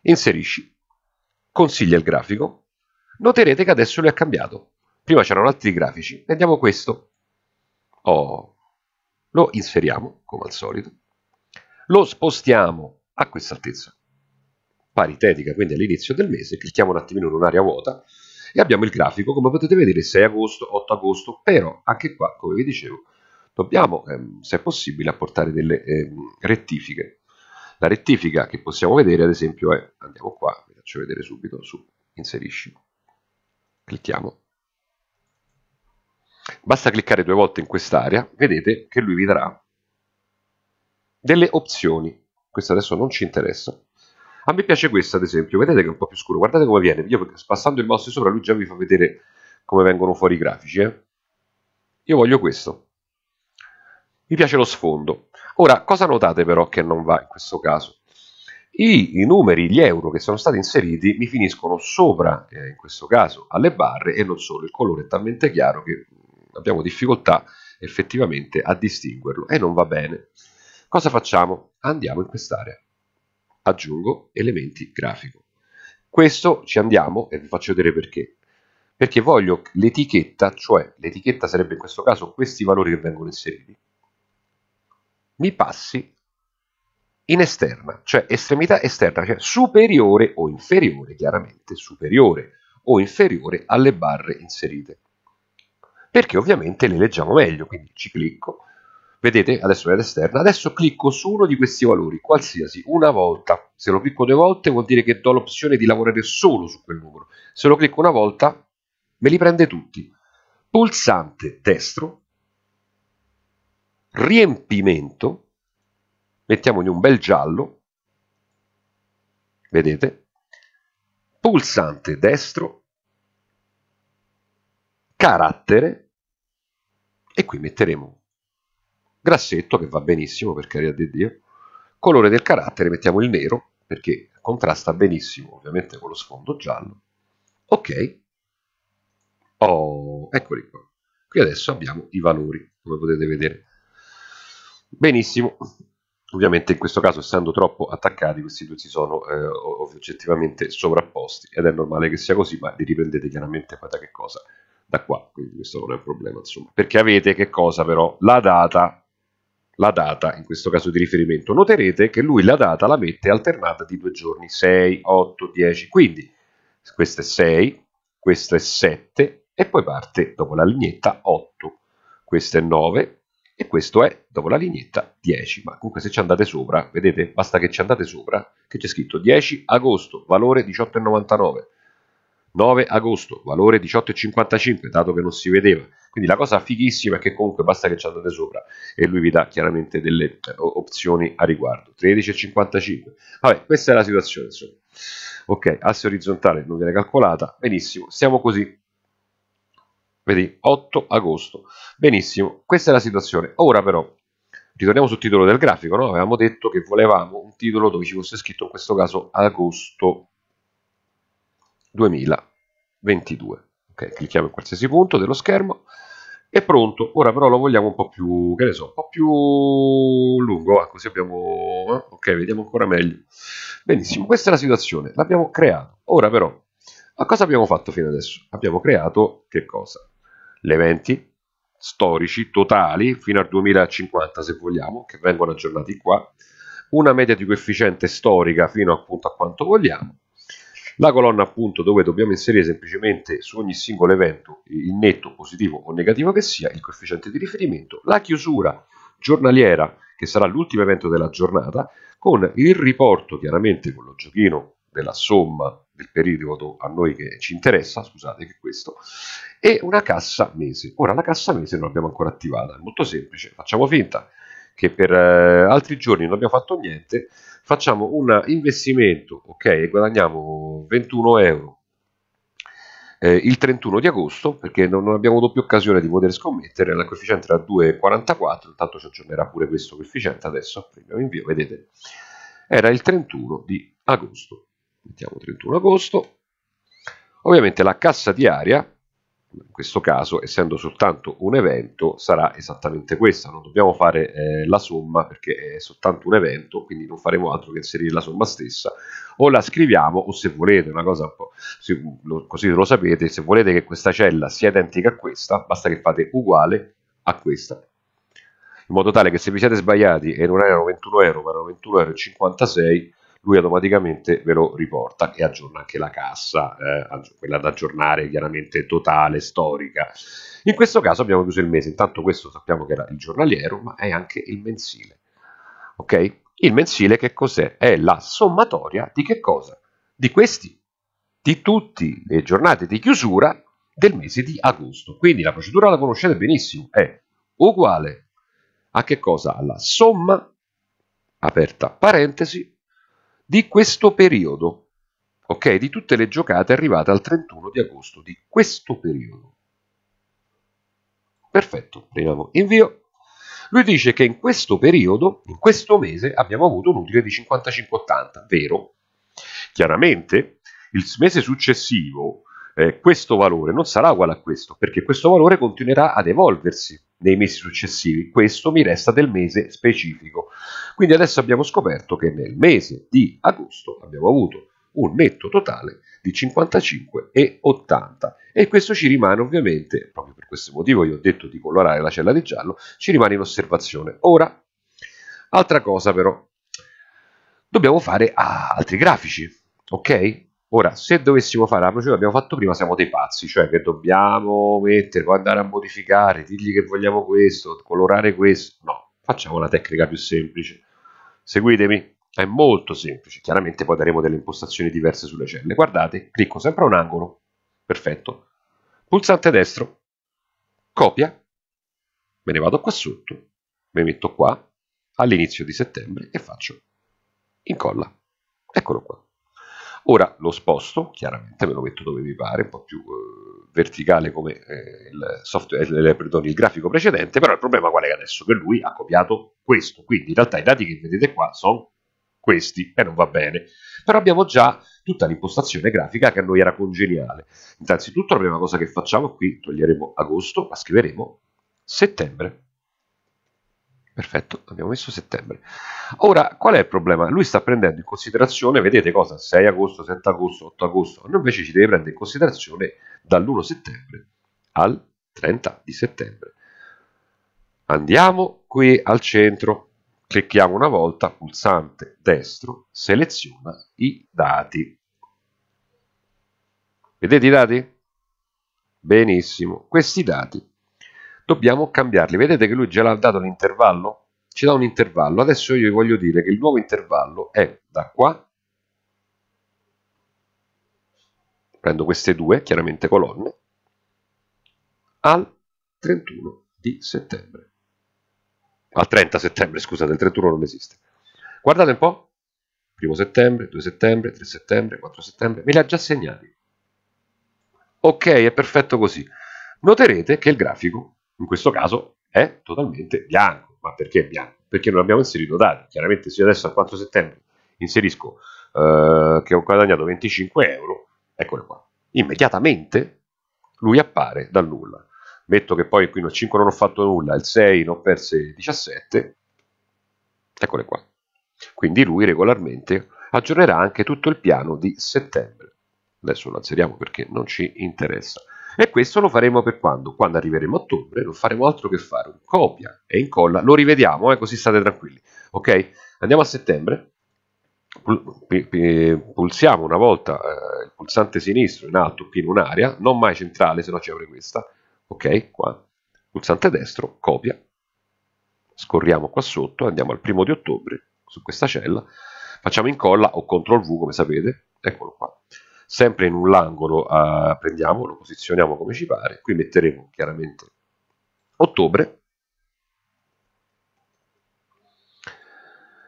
Inserisci, consiglia il grafico, noterete che adesso lui ha cambiato. Prima c'erano altri grafici, vediamo questo. Oh, lo inseriamo, come al solito, lo spostiamo a questa altezza paritetica, quindi all'inizio del mese, clicchiamo un attimino in un'area vuota e abbiamo il grafico, come potete vedere 6 agosto, 8 agosto, però anche qua, come vi dicevo, dobbiamo, ehm, se è possibile, apportare delle ehm, rettifiche. La rettifica che possiamo vedere, ad esempio, è, andiamo qua, vi faccio vedere subito, su inserisci, clicchiamo. Basta cliccare due volte in quest'area, vedete che lui vi darà delle opzioni, questo adesso non ci interessa, a me piace questo ad esempio, vedete che è un po' più scuro, guardate come viene, io spassando il mouse sopra lui già vi fa vedere come vengono fuori i grafici. Eh? Io voglio questo. Mi piace lo sfondo. Ora, cosa notate però che non va in questo caso? I, i numeri, gli euro che sono stati inseriti mi finiscono sopra, eh, in questo caso, alle barre e non solo. Il colore è talmente chiaro che mm, abbiamo difficoltà effettivamente a distinguerlo e non va bene. Cosa facciamo? Andiamo in quest'area aggiungo elementi grafico. Questo ci andiamo e vi faccio vedere perché. Perché voglio l'etichetta, cioè l'etichetta sarebbe in questo caso questi valori che vengono inseriti, mi passi in esterna, cioè estremità esterna, cioè superiore o inferiore, chiaramente superiore o inferiore alle barre inserite. Perché ovviamente le leggiamo meglio, quindi ci clicco vedete adesso è esterna adesso clicco su uno di questi valori qualsiasi una volta se lo clicco due volte vuol dire che do l'opzione di lavorare solo su quel numero se lo clicco una volta me li prende tutti pulsante destro riempimento mettiamogli un bel giallo vedete pulsante destro carattere e qui metteremo grassetto che va benissimo per carità di Dio, colore del carattere mettiamo il nero perché contrasta benissimo ovviamente con lo sfondo giallo, ok, oh, eccoli qua, qui adesso abbiamo i valori come potete vedere, benissimo, ovviamente in questo caso essendo troppo attaccati questi due si sono eh, oggettivamente sovrapposti ed è normale che sia così ma li riprendete chiaramente poi da che cosa da qua quindi questo non è un problema insomma perché avete che cosa però la data la data in questo caso di riferimento. Noterete che lui la data la mette alternata di due giorni, 6, 8, 10, quindi questo è 6, questo è 7 e poi parte dopo la lineetta 8, questo è 9 e questo è dopo la lineetta 10, ma comunque se ci andate sopra, vedete, basta che ci andate sopra, che c'è scritto 10 agosto, valore 18,99 9 agosto, valore 18,55, dato che non si vedeva. Quindi la cosa fighissima è che comunque basta che ci andate sopra e lui vi dà chiaramente delle eh, opzioni a riguardo. 13,55. Vabbè, questa è la situazione, insomma. Ok, asse orizzontale non viene calcolata, benissimo, siamo così. Vedi, 8 agosto. Benissimo, questa è la situazione. Ora però ritorniamo sul titolo del grafico, no? avevamo detto che volevamo un titolo dove ci fosse scritto in questo caso agosto 2022. Okay, clicchiamo in qualsiasi punto dello schermo. È pronto, ora però lo vogliamo un po' più, che ne so, un po' più lungo, ah, così abbiamo, eh, ok, vediamo ancora meglio. Benissimo, questa è la situazione, l'abbiamo creato. Ora però, a cosa abbiamo fatto fino adesso? Abbiamo creato, che cosa? Gli eventi storici totali, fino al 2050 se vogliamo, che vengono aggiornati qua, una media di coefficiente storica fino appunto a quanto vogliamo, la colonna appunto dove dobbiamo inserire semplicemente su ogni singolo evento il netto positivo o negativo che sia, il coefficiente di riferimento, la chiusura giornaliera che sarà l'ultimo evento della giornata con il riporto chiaramente con lo giochino della somma del periodo a noi che ci interessa, scusate che è questo, e una cassa mese. Ora la cassa mese non l'abbiamo ancora attivata, è molto semplice, facciamo finta che per eh, altri giorni non abbiamo fatto niente facciamo un investimento ok e guadagniamo 21 euro eh, il 31 di agosto perché non, non, abbiamo doppia occasione di poter scommettere la coefficiente era 2,44 intanto ci aggiornerà pure questo coefficiente adesso premiamo invio vedete era il 31 di agosto mettiamo 31 agosto ovviamente la cassa di aria in questo caso, essendo soltanto un evento, sarà esattamente questa. Non dobbiamo fare eh, la somma perché è soltanto un evento, quindi non faremo altro che inserire la somma stessa. O la scriviamo, o se volete, una cosa un po' se, lo, così lo sapete, se volete che questa cella sia identica a questa, basta che fate uguale a questa. In modo tale che se vi siete sbagliati e non erano 21 euro, ma erano 21,56 euro, lui automaticamente ve lo riporta e aggiorna anche la cassa, eh, quella da aggiornare chiaramente totale, storica. In questo caso abbiamo chiuso il mese, intanto questo sappiamo che era il giornaliero, ma è anche il mensile. Ok? Il mensile che cos'è? È la sommatoria di che cosa? Di questi, di tutte le giornate di chiusura del mese di agosto. Quindi la procedura la conoscete benissimo, è uguale a che cosa? Alla somma, aperta parentesi, di questo periodo, ok? Di tutte le giocate arrivate al 31 di agosto di questo periodo. Perfetto, premiamo invio. Lui dice che in questo periodo, in questo mese, abbiamo avuto un utile di 55,80, vero? Chiaramente, il mese successivo, eh, questo valore non sarà uguale a questo, perché questo valore continuerà ad evolversi nei mesi successivi, questo mi resta del mese specifico. Quindi adesso abbiamo scoperto che nel mese di agosto abbiamo avuto un netto totale di 55,80 e questo ci rimane ovviamente, proprio per questo motivo io ho detto di colorare la cella di giallo, ci rimane in osservazione. Ora, altra cosa però, dobbiamo fare ah, altri grafici, ok? Ora, se dovessimo fare la procedura che abbiamo fatto prima, siamo dei pazzi, cioè che dobbiamo mettere, poi andare a modificare, dirgli che vogliamo questo, colorare questo. No, facciamo la tecnica più semplice. Seguitemi, è molto semplice. Chiaramente poi daremo delle impostazioni diverse sulle celle. Guardate, clicco sempre a un angolo, perfetto. Pulsante destro, copia, me ne vado qua sotto, mi metto qua all'inizio di settembre e faccio incolla. Eccolo qua. Ora lo sposto, chiaramente ve lo metto dove vi pare, un po' più eh, verticale come eh, il, software, il, perdone, il grafico precedente, però il problema qual è adesso? Che lui ha copiato questo, quindi in realtà i dati che vedete qua sono questi e non va bene. Però abbiamo già tutta l'impostazione grafica che a noi era congeniale. Innanzitutto la prima cosa che facciamo qui, toglieremo agosto, ma scriveremo settembre Perfetto, abbiamo messo settembre. Ora, qual è il problema? Lui sta prendendo in considerazione, vedete cosa? 6 agosto, 7 agosto, 8 agosto. Noi invece ci deve prendere in considerazione dall'1 settembre al 30 di settembre. Andiamo qui al centro, clicchiamo una volta, pulsante destro, seleziona i dati. Vedete i dati? Benissimo, questi dati dobbiamo cambiarli. Vedete che lui già l'ha dato l'intervallo? Ci dà un intervallo. Adesso io voglio dire che il nuovo intervallo è da qua, prendo queste due, chiaramente colonne, al 31 di settembre. Al 30 settembre, scusate, il 31 non esiste. Guardate un po', 1 settembre, 2 settembre, 3 settembre, 4 settembre, me li ha già segnati. Ok, è perfetto così. Noterete che il grafico in questo caso è totalmente bianco. Ma perché bianco? Perché non abbiamo inserito dati. Chiaramente se io adesso al 4 settembre inserisco eh, che ho guadagnato 25 euro, eccolo qua, immediatamente lui appare dal nulla. Metto che poi qui nel 5 non ho fatto nulla, il 6 ne ho perse 17, eccole qua. Quindi lui regolarmente aggiornerà anche tutto il piano di settembre. Adesso lo inseriamo perché non ci interessa. E questo lo faremo per quando? Quando arriveremo a ottobre non faremo altro che fare un copia e incolla, lo rivediamo, eh, così state tranquilli. Ok? Andiamo a settembre, pulsiamo una volta eh, il pulsante sinistro in alto qui in un'area, non mai centrale, se no ci apre questa. Ok? Qua. Pulsante destro, copia. Scorriamo qua sotto, andiamo al primo di ottobre su questa cella, facciamo incolla o CTRL V come sapete, eccolo qua sempre in un angolo eh, prendiamo, lo posizioniamo come ci pare, qui metteremo chiaramente ottobre,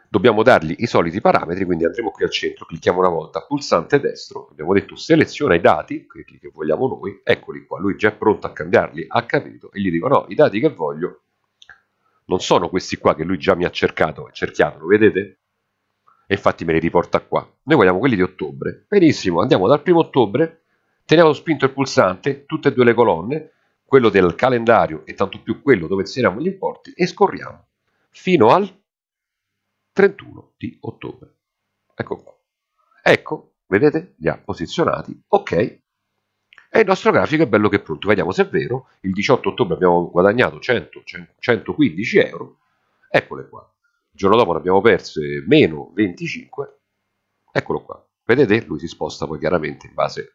dobbiamo dargli i soliti parametri, quindi andremo qui al centro, clicchiamo una volta, pulsante destro, abbiamo detto seleziona i dati, quelli che vogliamo noi, eccoli qua, lui già è pronto a cambiarli, ha capito, e gli dico no, i dati che voglio non sono questi qua che lui già mi ha cercato, cerchiato, lo vedete? e infatti me li riporta qua. Noi vogliamo quelli di ottobre. Benissimo, andiamo dal primo ottobre, teniamo spinto il pulsante, tutte e due le colonne, quello del calendario e tanto più quello dove inseriamo gli importi e scorriamo fino al 31 di ottobre. Ecco qua. Ecco, vedete? Li ha posizionati. Ok. E il nostro grafico è bello che è pronto. Vediamo se è vero. Il 18 ottobre abbiamo guadagnato 100, 100 115 euro. Eccole qua il giorno dopo ne abbiamo perse meno 25, eccolo qua, vedete lui si sposta poi chiaramente in base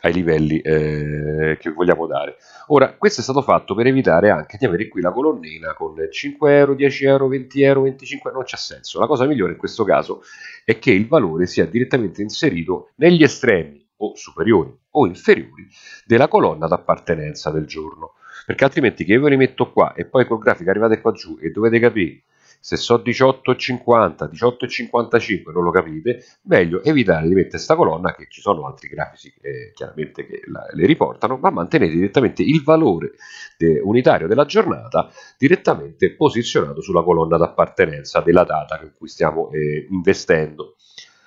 ai livelli eh, che vogliamo dare. Ora, questo è stato fatto per evitare anche di avere qui la colonnina con 5 euro, 10 euro, 20 euro, 25 euro, non c'è senso. La cosa migliore in questo caso è che il valore sia direttamente inserito negli estremi o superiori o inferiori della colonna d'appartenenza del giorno perché altrimenti che io ve li metto qua e poi col grafico arrivate qua giù e dovete capire se so 18,50, 18,55 non lo capite, meglio evitare di mettere questa colonna che ci sono altri grafici eh, chiaramente che la, le riportano, ma mantenete direttamente il valore de, unitario della giornata direttamente posizionato sulla colonna d'appartenenza della data con cui stiamo eh, investendo.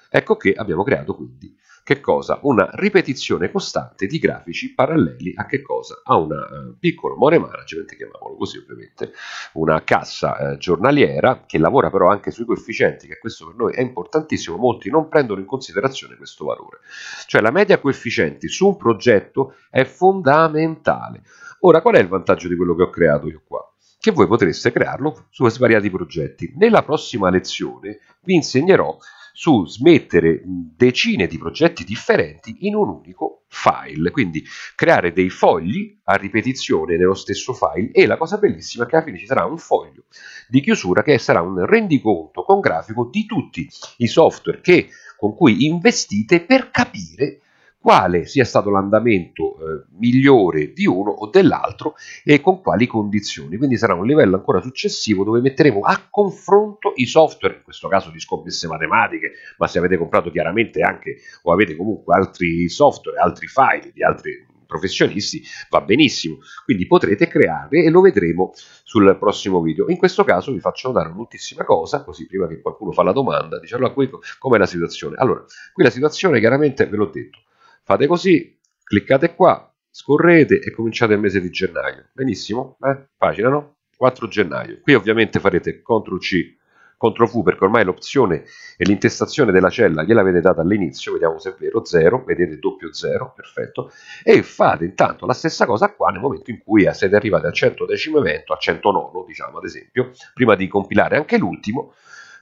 Ecco che abbiamo creato quindi che cosa? Una ripetizione costante di grafici paralleli a che cosa? A un eh, piccolo money management, chiamiamolo così ovviamente, una cassa eh, giornaliera che lavora però anche sui coefficienti, che questo per noi è importantissimo, molti non prendono in considerazione questo valore. Cioè la media coefficienti su un progetto è fondamentale. Ora, qual è il vantaggio di quello che ho creato io qua? Che voi potreste crearlo su svariati progetti. Nella prossima lezione vi insegnerò su smettere decine di progetti differenti in un unico file, quindi creare dei fogli a ripetizione nello stesso file e la cosa bellissima è che alla fine ci sarà un foglio di chiusura che sarà un rendiconto con grafico di tutti i software che, con cui investite per capire quale sia stato l'andamento eh, migliore di uno o dell'altro e con quali condizioni. Quindi sarà un livello ancora successivo dove metteremo a confronto i software, in questo caso di scommesse matematiche, ma se avete comprato chiaramente anche o avete comunque altri software, altri file di altri professionisti va benissimo quindi potrete crearle e lo vedremo sul prossimo video in questo caso vi faccio notare un'ultima cosa così prima che qualcuno fa la domanda dice allora com'è la situazione allora qui la situazione chiaramente ve l'ho detto Fate così, cliccate qua, scorrete e cominciate il mese di gennaio. Benissimo, eh? facile no? 4 gennaio. Qui ovviamente farete CTRL C, CTRL V perché ormai l'opzione e l'intestazione della cella gliel'avete data all'inizio, vediamo se è vero, 0, vedete doppio 0, perfetto, e fate intanto la stessa cosa qua nel momento in cui eh, siete arrivati al 110 evento, a 109 diciamo ad esempio, prima di compilare anche l'ultimo,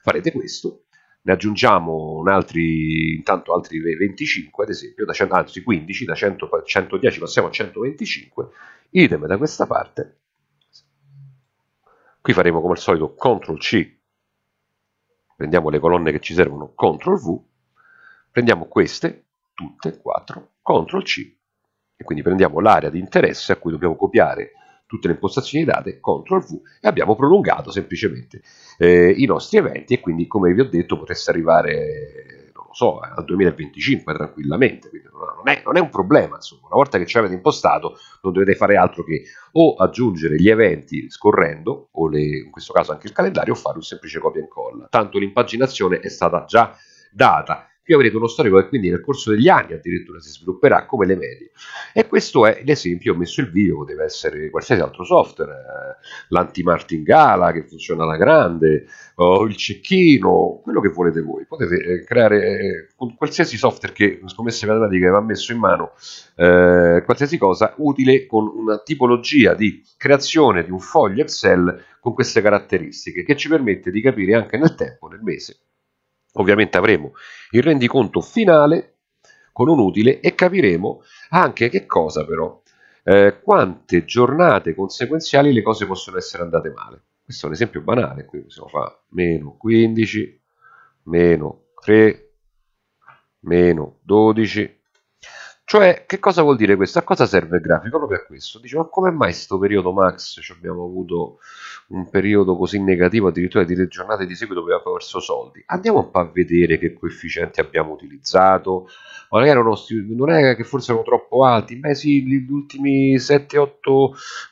farete questo ne aggiungiamo altri, intanto altri 25, ad esempio, da 100, anzi 15, da 100, 110 passiamo a 125, idem da questa parte, qui faremo come al solito CTRL C, prendiamo le colonne che ci servono, CTRL V, prendiamo queste, tutte, 4, CTRL C, e quindi prendiamo l'area di interesse a cui dobbiamo copiare tutte le impostazioni date, CTRL V e abbiamo prolungato semplicemente eh, i nostri eventi e quindi come vi ho detto potreste arrivare non lo so, al 2025 tranquillamente, quindi non è, non è un problema, insomma, una volta che ci avete impostato non dovete fare altro che o aggiungere gli eventi scorrendo, o le, in questo caso anche il calendario, o fare un semplice copia e incolla. Tanto l'impaginazione è stata già data qui avrete uno storico che quindi nel corso degli anni addirittura si svilupperà come le medie. E questo è l'esempio, ho messo il video, poteva essere qualsiasi altro software, eh, l'antimartingala che funziona alla grande, oh, il cecchino, quello che volete voi. Potete eh, creare eh, qualsiasi software che scommesse matematiche va messo in mano, eh, qualsiasi cosa utile con una tipologia di creazione di un foglio Excel con queste caratteristiche che ci permette di capire anche nel tempo, nel mese, Ovviamente avremo il rendiconto finale con un utile e capiremo anche che cosa però, eh, quante giornate conseguenziali le cose possono essere andate male. Questo è un esempio banale, qui possiamo fare meno 15, meno 3, meno 12, cioè, che cosa vuol dire questo? A cosa serve il grafico? Proprio a questo. Dice, ma come mai questo periodo max cioè abbiamo avuto un periodo così negativo, addirittura di tre giornate di seguito abbiamo perso soldi? Andiamo un po' a vedere che coefficienti abbiamo utilizzato. Magari erano, non è che forse erano troppo alti, beh sì, gli ultimi 7-8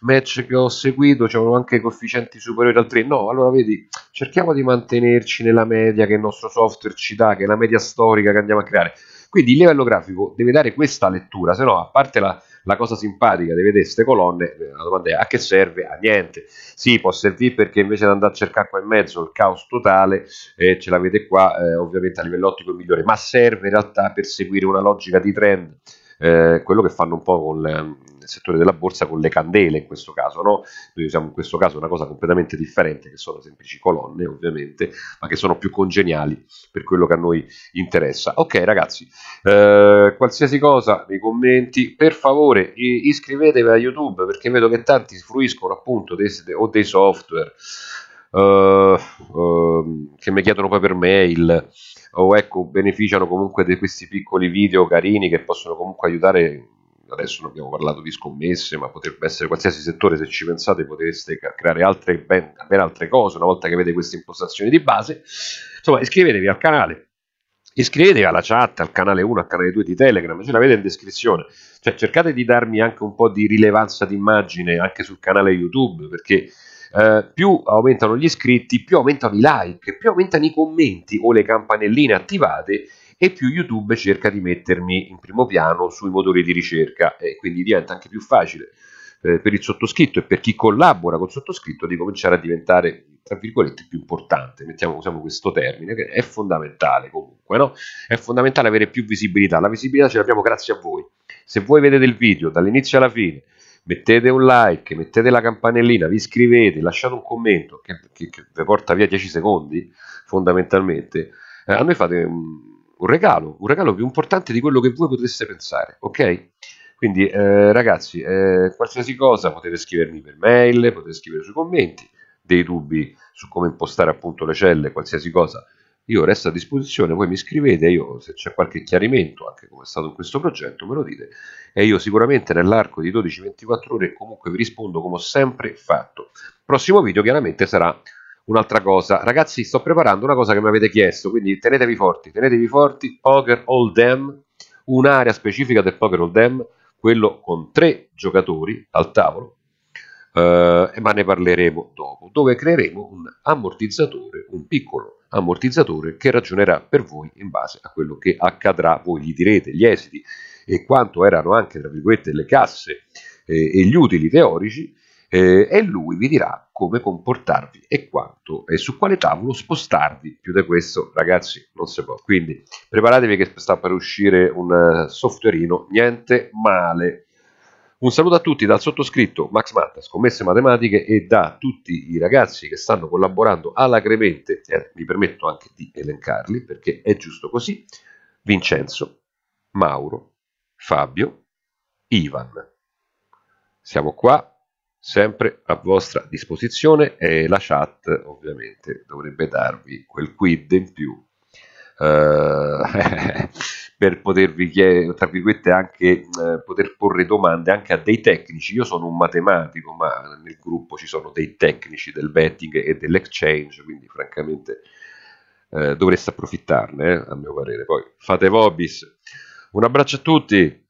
match che ho seguito c'erano anche coefficienti superiori al 3. No, allora vedi, cerchiamo di mantenerci nella media che il nostro software ci dà, che è la media storica che andiamo a creare quindi il livello grafico deve dare questa lettura, se no, a parte la, la cosa simpatica di vedere queste colonne, eh, la domanda è a che serve? A niente. Sì, può servire perché invece di andare a cercare qua in mezzo il caos totale, eh, ce l'avete qua, eh, ovviamente a livello ottico è migliore, ma serve in realtà per seguire una logica di trend eh, quello che fanno un po' con mm, il settore della borsa con le candele in questo caso, no? noi usiamo in questo caso una cosa completamente differente che sono semplici colonne ovviamente, ma che sono più congeniali per quello che a noi interessa. Ok ragazzi, eh, qualsiasi cosa nei commenti, per favore iscrivetevi a YouTube perché vedo che tanti fruiscono appunto dei, o dei software. Uh, uh, che mi chiedono poi per mail o ecco, beneficiano comunque di questi piccoli video carini che possono comunque aiutare adesso non abbiamo parlato di scommesse, ma potrebbe essere qualsiasi settore, se ci pensate potreste creare altre, ben, ben altre cose una volta che avete queste impostazioni di base. Insomma, iscrivetevi al canale, iscrivetevi alla chat, al canale 1, al canale 2 di Telegram, ce l'avete in descrizione. Cioè, cercate di darmi anche un po' di rilevanza d'immagine anche sul canale YouTube, perché eh, più aumentano gli iscritti, più aumentano i like, più aumentano i commenti o le campanelline attivate e più YouTube cerca di mettermi in primo piano sui motori di ricerca e quindi diventa anche più facile eh, per il sottoscritto e per chi collabora col sottoscritto di cominciare a diventare tra virgolette più importante, mettiamo usiamo questo termine che è fondamentale comunque, no? È fondamentale avere più visibilità, la visibilità ce l'abbiamo grazie a voi. Se voi vedete il video dall'inizio alla fine mettete un like, mettete la campanellina, vi iscrivete, lasciate un commento che, che, che vi porta via 10 secondi fondamentalmente, eh, a noi fate un, un, regalo, un regalo più importante di quello che voi potreste pensare, ok? Quindi eh, ragazzi, eh, qualsiasi cosa potete scrivermi per mail, potete scrivere sui commenti, dei dubbi su come impostare appunto le celle, qualsiasi cosa io resto a disposizione, voi mi scrivete, io se c'è qualche chiarimento, anche come è stato in questo progetto, me lo dite, e io sicuramente nell'arco di 12-24 ore comunque vi rispondo come ho sempre fatto. prossimo video chiaramente sarà un'altra cosa. Ragazzi, sto preparando una cosa che mi avete chiesto, quindi tenetevi forti, tenetevi forti, Poker All Dam, un'area specifica del Poker All Dam, quello con tre giocatori al tavolo, eh, ma ne parleremo dopo, dove creeremo un ammortizzatore, un piccolo ammortizzatore che ragionerà per voi in base a quello che accadrà, voi gli direte gli esiti e quanto erano anche, tra virgolette, le casse eh, e gli utili teorici, eh, e lui vi dirà come comportarvi e quanto e su quale tavolo spostarvi. Più di questo, ragazzi, non si può. Quindi preparatevi che sta per uscire un eh, softwareino, niente male. Un saluto a tutti dal sottoscritto Max Matta, scommesse matematiche e da tutti i ragazzi che stanno collaborando alacremente, eh, mi permetto anche di elencarli perché è giusto così, Vincenzo, Mauro, Fabio, Ivan. Siamo qua sempre a vostra disposizione e la chat ovviamente dovrebbe darvi quel quid in più. Uh, per potervi chiedere, tra virgolette, anche eh, poter porre domande anche a dei tecnici. Io sono un matematico, ma nel gruppo ci sono dei tecnici del betting e dell'exchange, quindi francamente eh, dovreste approfittarne, eh, a mio parere. Poi fate vobis. Un abbraccio a tutti.